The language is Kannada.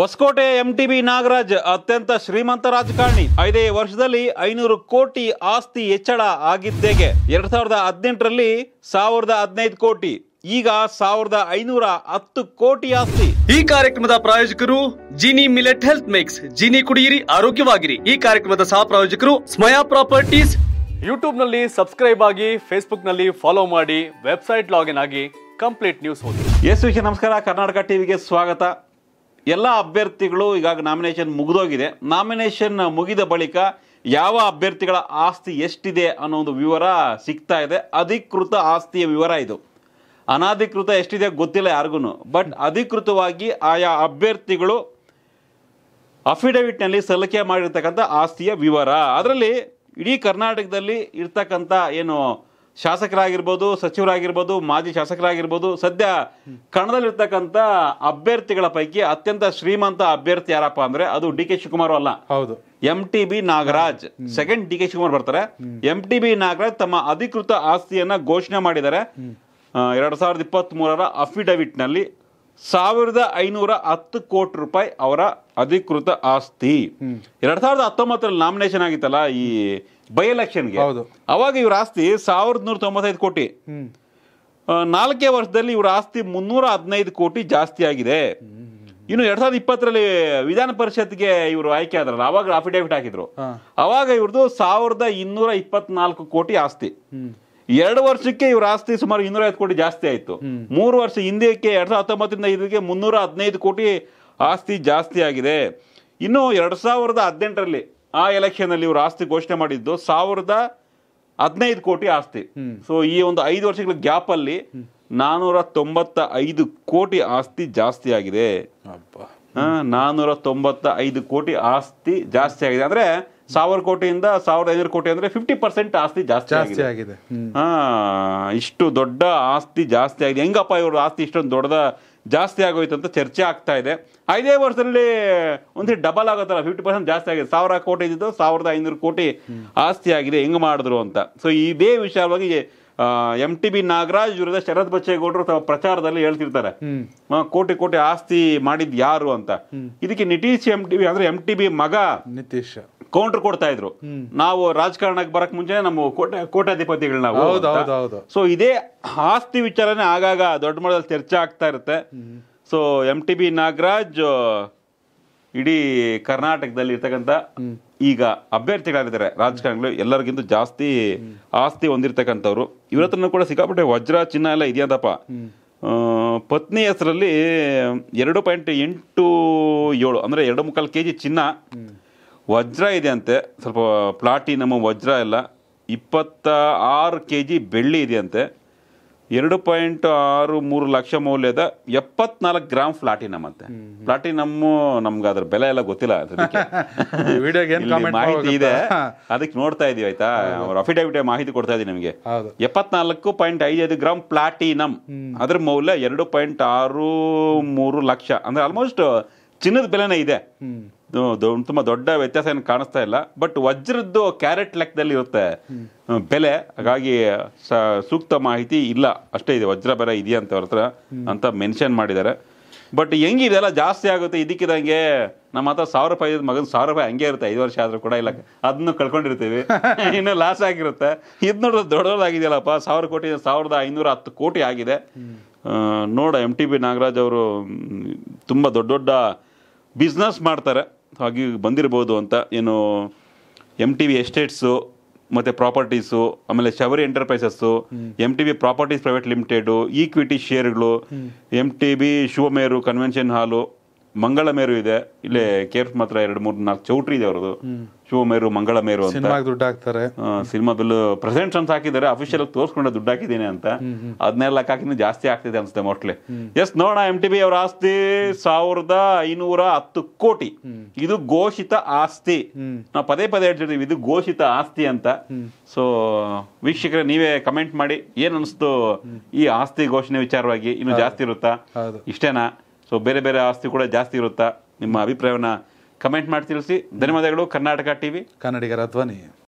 ಹೊಸಕೋಟೆ ಎಂಟಿಬಿ ನಾಗರಾಜ್ ಅತ್ಯಂತ ಶ್ರೀಮಂತ ರಾಜಕಾರಣಿ ಐದೇ ವರ್ಷದಲ್ಲಿ ಐನೂರು ಕೋಟಿ ಆಸ್ತಿ ಹೆಚ್ಚಳ ಆಗಿದ್ದೇಗೆ ಎರಡ್ ಸಾವಿರದ ಹದಿನೆಂಟರಲ್ಲಿ ಸಾವಿರದ ಹದಿನೈದು ಕೋಟಿ ಈಗ ಸಾವಿರದ ಐನೂರ ಹತ್ತು ಕೋಟಿ ಆಸ್ತಿ ಈ ಕಾರ್ಯಕ್ರಮದ ಪ್ರಾಯೋಜಕರು Jini millet health mix Jini ಕುಡಿಯಿರಿ ಆರೋಗ್ಯವಾಗಿರಿ ಈ ಕಾರ್ಯಕ್ರಮದ ಸಹ ಪ್ರಾಯೋಜಕರು ಸ್ಮಯಾ ಪ್ರಾಪರ್ಟೀಸ್ ಯೂಟ್ಯೂಬ್ ನಲ್ಲಿ ಸಬ್ಸ್ಕ್ರೈಬ್ ಆಗಿ ಫೇಸ್ಬುಕ್ ನಲ್ಲಿ ಫಾಲೋ ಮಾಡಿ ವೆಬ್ಸೈಟ್ ಲಾಗಿನ್ ಆಗಿ ಕಂಪ್ಲೀಟ್ ನ್ಯೂಸ್ ಓದಿ ಎಸ್ ವಿಷಯ ನಮಸ್ಕಾರ ಕರ್ನಾಟಕ ಟಿವಿಗೆ ಸ್ವಾಗತ ಎಲ್ಲ ಅಭ್ಯರ್ಥಿಗಳು ಈಗಾಗ ನಾಮಿನೇಷನ್ ಮುಗಿದೋಗಿದೆ ನಾಮಿನೇಷನ್ ಮುಗಿದ ಬಳಿಕ ಯಾವ ಅಭ್ಯರ್ಥಿಗಳ ಆಸ್ತಿ ಎಷ್ಟಿದೆ ಅನ್ನೋ ಒಂದು ವಿವರ ಸಿಗ್ತಾ ಇದೆ ಅಧಿಕೃತ ಆಸ್ತಿಯ ವಿವರ ಇದು ಅನಧಿಕೃತ ಎಷ್ಟಿದೆ ಗೊತ್ತಿಲ್ಲ ಯಾರಿಗೂ ಬಟ್ ಅಧಿಕೃತವಾಗಿ ಆಯಾ ಅಭ್ಯರ್ಥಿಗಳು ಅಫಿಡವಿಟ್ನಲ್ಲಿ ಸಲ್ಲಿಕೆ ಮಾಡಿರ್ತಕ್ಕಂಥ ಆಸ್ತಿಯ ವಿವರ ಅದರಲ್ಲಿ ಇಡೀ ಕರ್ನಾಟಕದಲ್ಲಿ ಇರ್ತಕ್ಕಂಥ ಏನು ಶಾಸಕರಾಗಿರ್ಬೋದು ಸಚಿವರಾಗಿರ್ಬೋದು ಮಾಜಿ ಶಾಸಕರಾಗಿರ್ಬೋದು ಸದ್ಯ ಕಣದಲ್ಲಿರ್ತಕ್ಕಂಥ ಅಭ್ಯರ್ಥಿಗಳ ಪೈಕಿ ಅತ್ಯಂತ ಶ್ರೀಮಂತ ಅಭ್ಯರ್ಥಿ ಯಾರಪ್ಪ ಅಂದ್ರೆ ಅದು ಡಿ ಕೆ ಶಿವಕುಮಾರ್ ಅಲ್ಲ ಹೌದು M T B Nagaraj second D K Shivakumar ಬರ್ತಾರೆ ಎಂ ಟಿ ಬಿ ನಾಗರಾಜ್ ತಮ್ಮ ಅಧಿಕೃತ ಆಸ್ತಿಯನ್ನ ಘೋಷಣೆ ಮಾಡಿದ್ದಾರೆ ಎರಡ್ ಸಾವಿರದ ಇಪ್ಪತ್ತ್ ಮೂರರ ಅಫಿಡವಿಟ್ ನಲ್ಲಿ ಸಾವಿರದ ಐನೂರ ಹತ್ತು ಕೋಟಿ ರೂಪಾಯಿ ಅವರ ಅಧಿಕೃತ ಆಸ್ತಿ ಎರಡ್ ಸಾವಿರದ ಹತ್ತೊಂಬತ್ತರಲ್ಲಿ ನಾಮಿನೇಷನ್ ಆಗಿತ್ತಲ್ಲ ಈ ಬೈ ಎಲೆಕ್ಷನ್ಗೆ ಅವಾಗ ಇವ್ರ ಆಸ್ತಿ ಸಾವಿರದ ನೂರ ತೊಂಬತ್ತೈದು ಕೋಟಿ ನಾಲ್ಕೇ ವರ್ಷದಲ್ಲಿ ಇವ್ರ ಆಸ್ತಿ ಮುನ್ನೂರ ಹದಿನೈದು ಕೋಟಿ ಜಾಸ್ತಿ ಆಗಿದೆ ಇನ್ನು ಎರಡ್ ಸಾವಿರದ ಇಪ್ಪತ್ತರಲ್ಲಿ ವಿಧಾನ ಪರಿಷತ್ಗೆ ಇವರು ಆಯ್ಕೆ ಆದ್ರಲ್ಲ ಅವಾಗ ಅಫಿಡೇವಿಟ್ ಹಾಕಿದ್ರು ಅವಾಗ ಇವ್ರದ್ದು ಸಾವಿರದ ಇನ್ನೂರ ಇಪ್ಪತ್ನಾಲ್ಕು ಕೋಟಿ ಆಸ್ತಿ ಎರಡು ವರ್ಷಕ್ಕೆ ಇವ್ರ ಆಸ್ತಿ ಸುಮಾರು ಇನ್ನೂರ ಐದು ಕೋಟಿ ಜಾಸ್ತಿ ಆಯಿತು ಮೂರು ವರ್ಷ ಹಿಂದಕ್ಕೆ ಎರಡ್ ಸಾವಿರದ ಹತ್ತೊಂಬತ್ತರಿಂದ ಇದಕ್ಕೆ ಮುನ್ನೂರ ಹದಿನೈದು ಕೋಟಿ ಆಸ್ತಿ ಜಾಸ್ತಿ ಆಗಿದೆ ಇನ್ನು ಎರಡ್ ಸಾವಿರದ ಹದಿನೆಂಟರಲ್ಲಿ ಆ ಎಲೆಕ್ಷನ್ ಅಲ್ಲಿ ಇವರು ಆಸ್ತಿ ಘೋಷಣೆ ಮಾಡಿದ್ದು ಸಾವಿರದ ಹದಿನೈದು ಕೋಟಿ ಆಸ್ತಿ ಸೊ ಈ ಒಂದು ಐದು ವರ್ಷಗಳ ಗ್ಯಾಪ್ ಅಲ್ಲಿ ನಾನೂರ ತೊಂಬತ್ತ ಐದು ಕೋಟಿ ಆಸ್ತಿ ಜಾಸ್ತಿ ಆಗಿದೆ ನಾನೂರ ತೊಂಬತ್ತ ಐದು ಕೋಟಿ ಆಸ್ತಿ ಜಾಸ್ತಿ ಆಗಿದೆ ಅಂದ್ರೆ ಸಾವಿರ ಕೋಟಿಯಿಂದ ಸಾವಿರದ ಐನೂರು ಕೋಟಿ ಅಂದ್ರೆ ಫಿಫ್ಟಿ ಪರ್ಸೆಂಟ್ ಆಸ್ತಿ ಜಾಸ್ತಿ ಜಾಸ್ತಿ ಆಗಿದೆ ಹಾ ಇಷ್ಟು ದೊಡ್ಡ ಆಸ್ತಿ ಜಾಸ್ತಿ ಆಗಿದೆ ಹೆಂಗಪ್ಪ ಇವರು ಆಸ್ತಿ ಇಷ್ಟೊಂದು ದೊಡ್ಡದ ಜಾಸ್ತಿ ಆಗೋಯ್ತು ಅಂತ ಚರ್ಚೆ ಆಗ್ತಾ ಇದೆ ಐದೇ ವರ್ಷದಲ್ಲಿ ಒಂದು ಡಬಲ್ ಆಗುತ್ತಲ್ಲ ಫಿಫ್ಟಿ ಪರ್ಸೆಂಟ್ ಜಾಸ್ತಿ ಆಗಿದೆ ಸಾವಿರ ಕೋಟಿ ಇದ್ದು ಸಾವಿರದ ಐನೂರು ಕೋಟಿ ಆಸ್ತಿ ಆಗಿದೆ ಹೆಂಗ್ ಮಾಡಿದ್ರು ಅಂತ ಸೊ ಇದೇ ವಿಷಯವಾಗಿ ಎಂ ಟಿ ಬಿ ನಾಗರಾಜ್ ವಿರುದ್ಧ ಶರತ್ ಬಚ್ಚೇಗೌಡರು ತಮ್ಮ ಪ್ರಚಾರದಲ್ಲಿ ಹೇಳ್ತಿರ್ತಾರೆ ಕೋಟಿ ಕೋಟಿ ಆಸ್ತಿ ಮಾಡಿದ್ ಯಾರು ಅಂತ ಇದಕ್ಕೆ ನಿತೀಶ್ ಎಂ ಟಿ ಬಿ ಅಂದ್ರೆ ಎಂ ಟಿ ಬಿ ಮಗ ನಿತೀಶ್ ಕೌಂಟರ್ ಕೊಡ್ತಾ ಇದ್ರು ನಾವು ರಾಜಕಾರಣಕ್ಕೆ ಬರಕ್ ಮುಂಚೆ ನಮ್ಮ ಕೋಟೆ ಕೋಟ್ಯಾಧಿಪತಿಗಳು ನಾವು ಸೊ ಇದೇ ಆಸ್ತಿ ವಿಚಾರನೆ ಆಗಾಗ ದೊಡ್ಡ ಮಟ್ಟದಲ್ಲಿ ಚರ್ಚೆ ಆಗ್ತಾ ಇರುತ್ತೆ so M T B Nagaraj ಇಡೀ ಕರ್ನಾಟಕದಲ್ಲಿ ಇರ್ತಕ್ಕಂಥ ಈಗ ಅಭ್ಯರ್ಥಿಗಳಾಗಿದ್ದಾರೆ ರಾಜಕಾರಣಿಗಳು ಎಲ್ಲರಿಗಿಂತ ಜಾಸ್ತಿ ಆಸ್ತಿ ಹೊಂದಿರ್ತಕ್ಕಂಥವ್ರು ಇವ್ರ ಕೂಡ ಸಿಕ್ಕಾಪಟ್ಟೆ ವಜ್ರ ಚಿನ್ನ ಎಲ್ಲ ಇದೆಯಂತಪ್ಪ ಪತ್ನಿ ಹೆಸರಲ್ಲಿ ಎರಡು ಪಾಯಿಂಟ್ ಎಂಟು ಏಳು ಅಂದರೆ ಎರಡು ಮುಕ್ಕಾಲು ಕೆ ಜಿ ಚಿನ್ನ ವಜ್ರ ಇದೆ ಅಂತೆ ಸ್ವಲ್ಪ ಪ್ಲಾಟಿನಮ್ ವಜ್ರ ಎಲ್ಲ ಇಪ್ಪತ್ತ ಆರು ಕೆ ಜಿ ಬೆಳ್ಳಿ ಇದೆ ಅಂತೆ ಎರಡು ಪಾಯಿಂಟ್ ಆರು ಮೂರು ಲಕ್ಷ ಮೌಲ್ಯದ ಎಪ್ಪತ್ನಾಲ್ಕು ಗ್ರಾಮ್ ಪ್ಲಾಟಿನಮ್ ಅಂತೆ ಪ್ಲಾಟಿನಮ್ಮು ನಮ್ಗೆ ಅದ್ರ ಬೆಲೆ ಎಲ್ಲ ಗೊತ್ತಿಲ್ಲ ಮಾಹಿತಿ ಇದೆ ಅದಕ್ಕೆ ನೋಡ್ತಾ ಇದೀವಿ ಆಯ್ತಾ ಅವ್ರ ಅಫಿಡೇವಿಟ್ ಮಾಹಿತಿ ಕೊಡ್ತಾ ಇದೀವಿ ನಿಮಗೆ ಎಪ್ಪತ್ನಾಲ್ಕು ಪಾಯಿಂಟ್ ಐದೈದು ಗ್ರಾಮ್ ಪ್ಲಾಟಿನಮ್ ಅದ್ರ ಮೌಲ್ಯ ಎರಡು ಪಾಯಿಂಟ್ ಆರು ಮೂರು ಲಕ್ಷ ಅಂದ್ರೆ ಆಲ್ಮೋಸ್ಟ್ ಚಿನ್ನದ ಬೆಲೆನೇ ಇದೆ ತುಂಬಾ ದೊಡ್ಡ ವ್ಯತ್ಯಾಸ ಏನು ಕಾಣಿಸ್ತಾ ಇಲ್ಲ ಬಟ್ ವಜ್ರದ್ದು ಕ್ಯಾರೆಟ್ ಲೆಕ್ಕದಲ್ಲಿ ಇರುತ್ತೆ ಬೆಲೆ ಹಾಗಾಗಿ ಸೂಕ್ತ ಮಾಹಿತಿ ಇಲ್ಲ ಅಷ್ಟೇ ಇದೆ ವಜ್ರ ಬೆಲೆ ಇದೆಯಂತ ಅವ್ರ ಹತ್ರ ಅಂತ ಮೆನ್ಷನ್ ಮಾಡಿದ್ದಾರೆ ಬಟ್ ಹೆಂಗೆ ಇದೆಲ್ಲ ಜಾಸ್ತಿ ಆಗುತ್ತೆ ಇದಕ್ಕಿದಂಗೆ ನಮ್ಮ ಹತ್ರ ಸಾವಿರ ರೂಪಾಯಿ ಮಗನ ಸಾವಿರ ರೂಪಾಯಿ ಹಂಗೆ ಇರುತ್ತೆ ಐದು ವರ್ಷ ಆದರೂ ಕೂಡ ಇಲ್ಲ ಅದನ್ನು ಕಳ್ಕೊಂಡಿರ್ತೀವಿ ಇನ್ನೂ ಲಾಸ್ ಆಗಿರುತ್ತೆ ಇದು ನೋಡಿದ್ರೆ ದೊಡ್ಡದಾಗಿದೆಯಲ್ಲಪ್ಪ ಸಾವಿರ ಕೋಟಿ ಸಾವಿರದ ಐನೂರ ಹತ್ತು ಕೋಟಿ ಆಗಿದೆ ನೋಡ ಎಂ ಟಿ ಬಿ ನಾಗರಾಜ್ ಅವರು ತುಂಬ ದೊಡ್ಡ ದೊಡ್ಡ ಬಿಸ್ನೆಸ್ ಮಾಡ್ತಾರೆ ಹಾಗೆ ಬಂದಿರ್ಬೋದು ಅಂತ ಏನು ಎಮ್ ಟಿ ವಿ ಎಸ್ಟೇಟ್ಸು ಮತ್ತು ಪ್ರಾಪರ್ಟೀಸು ಆಮೇಲೆ Shabari enterprises M T V properties private limited equity ಶೇರ್ಗಳು M T B Shivameru convention hall Mangala ಮೇರು ಇದೆ ಇಲ್ಲಿ ಕೇರ್ಫ್ ಮಾತ್ರ ಎರಡು ಮೂರು ನಾಲ್ಕು ಚೌಟ್ರಿ ಇದೆ ಅವ್ರದ್ದು ಶಿವಮೇರು ಮೇರು ಅಂತ ದುಡ್ಡು ಹಾಕ್ತಾರೆ ಸಿನಿಮಾದಲ್ಲೂ ಪ್ರೆಸೆಂಟ್ಸ್ ಹಾಕಿದ್ದಾರೆ ಅಫಿಷಿಯಲ್ ತೋರಿಸ್ಕೊಂಡೆ ದುಡ್ಡು ಹಾಕಿದ್ದೀನಿ ಅಂತ ಅದನ್ನೆಲ್ಲ ಹಾಕಿದ್ರೆ ಜಾಸ್ತಿ ಆಗ್ತಿದೆ ಅನ್ಸುತ್ತೆ ಮೋಸ್ಟ್ಲಿ ಎಸ್ ನೋಡೋಣ ಎಂ ಟಿ ಬಿ ಅವ್ರ ಆಸ್ತಿ ಸಾವಿರದ ಐನೂರ ಹತ್ತು ಕೋಟಿ ಇದು ಘೋಷಿತ ಆಸ್ತಿ ನಾವು ಪದೇ ಪದೇ ಹೇಳ್ತಿದೀವಿ ಇದು ಘೋಷಿತ ಆಸ್ತಿ ಅಂತ ಸೊ ವೀಕ್ಷಕರೇ ನೀವೇ ಕಮೆಂಟ್ ಮಾಡಿ ಏನ್ ಅನಿಸ್ತು ಈ ಆಸ್ತಿ ಘೋಷಣೆ ವಿಚಾರವಾಗಿ ಇನ್ನು ಜಾಸ್ತಿ ಇರುತ್ತಾ ಇಷ್ಟೇನಾ ಸೊ ಬೇರೆ ಬೇರೆ ಆಸ್ತಿ ಕೂಡ ಜಾಸ್ತಿ ಇರುತ್ತಾ ನಿಮ್ಮ ಅಭಿಪ್ರಾಯವನ್ನು ಕಮೆಂಟ್ ಮಾಡಿ ತಿಳಿಸಿ ಧನ್ಯವಾದಗಳು ಕರ್ನಾಟಕ ಟಿ ವಿ ಕನ್ನಡಿಗರ ಧ್ವನಿ